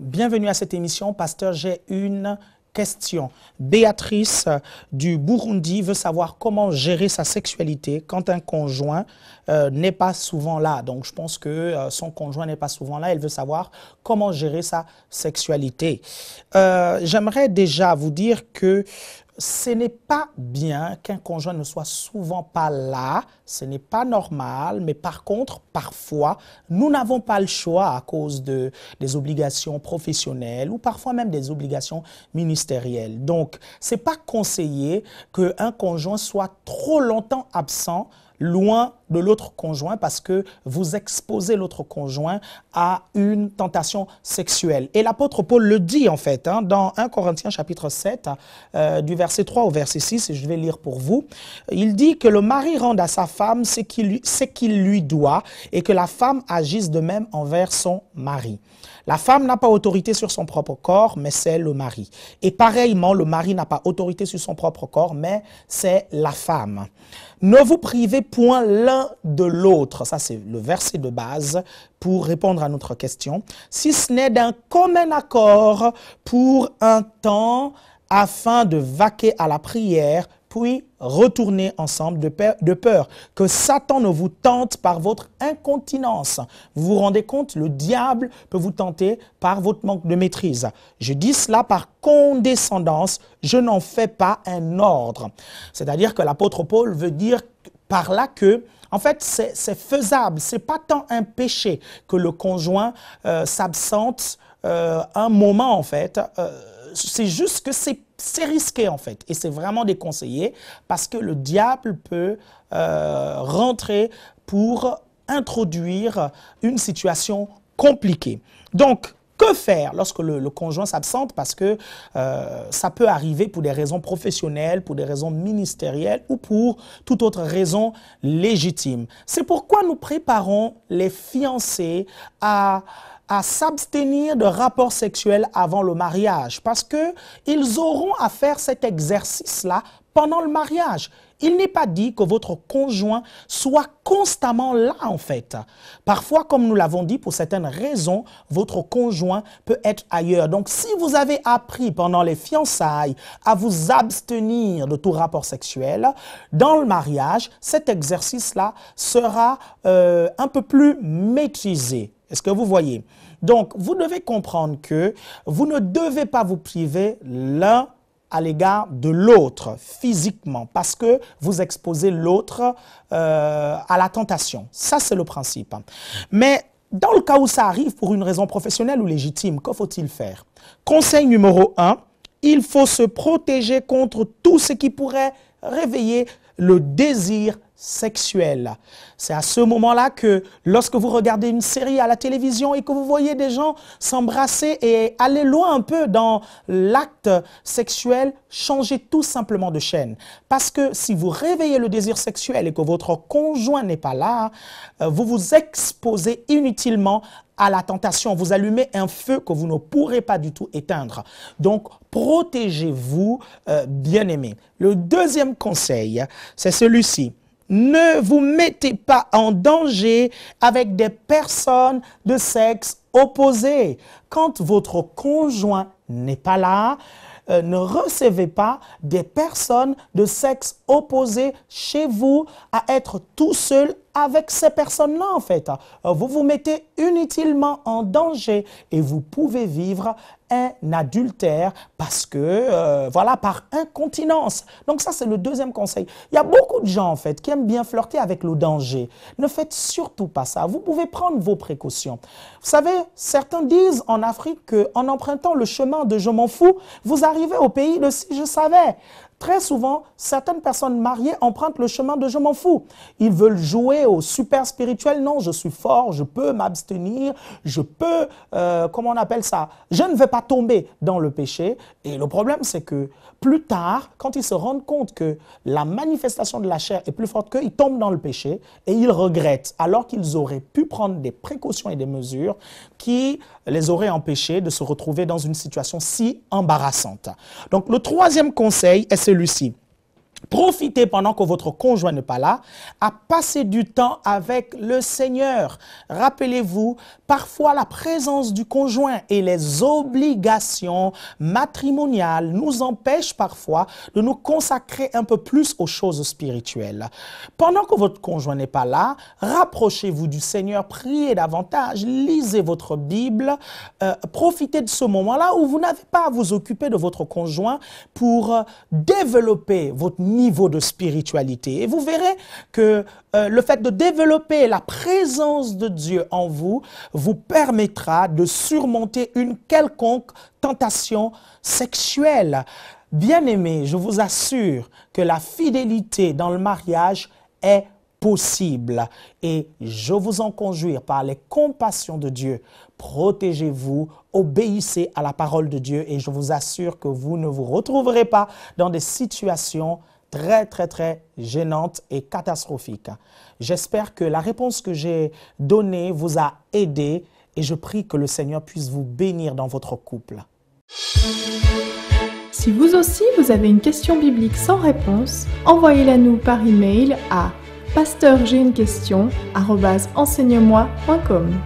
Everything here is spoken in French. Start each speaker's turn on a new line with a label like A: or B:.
A: Bienvenue à cette émission. Pasteur, j'ai une question. Béatrice du Burundi veut savoir comment gérer sa sexualité quand un conjoint euh, n'est pas souvent là. Donc je pense que euh, son conjoint n'est pas souvent là. Elle veut savoir comment gérer sa sexualité. Euh, j'aimerais déjà vous dire que ce n'est pas bien qu'un conjoint ne soit souvent pas là, ce n'est pas normal, mais par contre, parfois, nous n'avons pas le choix à cause de, des obligations professionnelles ou parfois même des obligations ministérielles. Donc, ce n'est pas conseillé qu'un conjoint soit trop longtemps absent loin de l'autre conjoint parce que vous exposez l'autre conjoint à une tentation sexuelle. Et l'apôtre Paul le dit en fait hein, dans 1 Corinthiens chapitre 7 euh, du verset 3 au verset 6 et je vais lire pour vous. Il dit que le mari rende à sa femme ce qu'il lui doit et que la femme agisse de même envers son mari. La femme n'a pas autorité sur son propre corps, mais c'est le mari. Et pareillement, le mari n'a pas autorité sur son propre corps, mais c'est la femme. Ne vous privez point l'un de l'autre. Ça, c'est le verset de base pour répondre à notre question. Si ce n'est d'un commun accord pour un temps afin de vaquer à la prière puis retournez ensemble de, peur, que Satan ne vous tente par votre incontinence. Vous vous rendez compte, le diable peut vous tenter par votre manque de maîtrise. Je dis cela par condescendance, je n'en fais pas un ordre. C'est-à-dire que l'apôtre Paul veut dire par là que en fait, c'est faisable, c'est pas tant un péché que le conjoint euh, s'absente euh, un moment en fait. Euh, c'est juste que c'est risqué en fait. Et c'est vraiment déconseillé parce que le diable peut euh, rentrer pour introduire une situation compliquée. Donc, que faire lorsque le, conjoint s'absente Parce que euh, ça peut arriver pour des raisons professionnelles, pour des raisons ministérielles ou pour toute autre raison légitime. C'est pourquoi nous préparons les fiancés à à s'abstenir de rapports sexuels avant le mariage parce que ils auront à faire cet exercice-là pendant le mariage. Il n'est pas dit que votre conjoint soit constamment là en fait. Parfois, comme nous l'avons dit, pour certaines raisons, votre conjoint peut être ailleurs. Donc si vous avez appris pendant les fiançailles à vous abstenir de tout rapport sexuel, dans le mariage, cet exercice-là sera euh, un peu plus maîtrisé. Est-ce que vous voyez Donc, vous devez comprendre que vous ne devez pas vous priver l'un à l'égard de l'autre physiquement parce que vous exposez l'autre euh, à la tentation. Ça, c'est le principe. Mais dans le cas où ça arrive pour une raison professionnelle ou légitime, que faut-il faire Conseil numéro 1, il faut se protéger contre tout ce qui pourrait réveiller le désir sexuelle. C'est à ce moment-là que lorsque vous regardez une série à la télévision et que vous voyez des gens s'embrasser et aller loin un peu dans l'acte sexuel, changez tout simplement de chaîne. Parce que si vous réveillez le désir sexuel et que votre conjoint n'est pas là, euh, vous vous exposez inutilement à la tentation. Vous allumez un feu que vous ne pourrez pas du tout éteindre. Donc, protégez-vous, euh, bien aimé. Le deuxième conseil, c'est celui-ci. Ne vous mettez pas en danger avec des personnes de sexe opposé. Quand votre conjoint n'est pas là, euh, ne recevez pas des personnes de sexe opposé chez vous à être tout seul avec ces personnes-là, en fait. Euh, vous vous mettez inutilement en danger et vous pouvez vivre un adultère parce que, euh, voilà, par incontinence. Donc ça, c'est le deuxième conseil. Il y a beaucoup de gens, en fait, qui aiment bien flirter avec le danger. Ne faites surtout pas ça. Vous pouvez prendre vos précautions. Vous savez, certains disent en Afrique qu'en empruntant le chemin de « je m'en fous », vous arrivez au pays de « si je savais ». Très souvent, certaines personnes mariées empruntent le chemin de je m'en fous. Ils veulent jouer au super spirituel. Non, je suis fort, je peux m'abstenir, je peux, euh, comment on appelle ça Je ne vais pas tomber dans le péché. Et le problème, c'est que plus tard, quand ils se rendent compte que la manifestation de la chair est plus forte qu'eux, ils tombent dans le péché et ils regrettent, alors qu'ils auraient pu prendre des précautions et des mesures qui les auraient empêchés de se retrouver dans une situation si embarrassante. Donc le troisième conseil est Lucie. Profitez pendant que votre conjoint n'est pas là à passer du temps avec le Seigneur. Rappelez-vous, parfois la présence du conjoint et les obligations matrimoniales nous empêchent parfois de nous consacrer un peu plus aux choses spirituelles. Pendant que votre conjoint n'est pas là, rapprochez-vous du Seigneur, priez davantage, lisez votre Bible, euh, profitez de ce moment-là où vous n'avez pas à vous occuper de votre conjoint pour euh, développer votre niveau de spiritualité. Et vous verrez que euh, le fait de développer la présence de Dieu en vous vous permettra de surmonter une quelconque tentation sexuelle. Bien-aimés, je vous assure que la fidélité dans le mariage est possible. Et je vous en conjure par les compassions de Dieu. Protégez-vous, obéissez à la parole de Dieu et je vous assure que vous ne vous retrouverez pas dans des situations très, très, très gênante et catastrophique. J'espère que la réponse que j'ai donnée vous a aidé et je prie que le Seigneur puisse vous bénir dans votre couple. Si vous aussi vous avez une question biblique sans réponse, envoyez-la nous par email à pasteurjeunequestion@enseignemoi.com.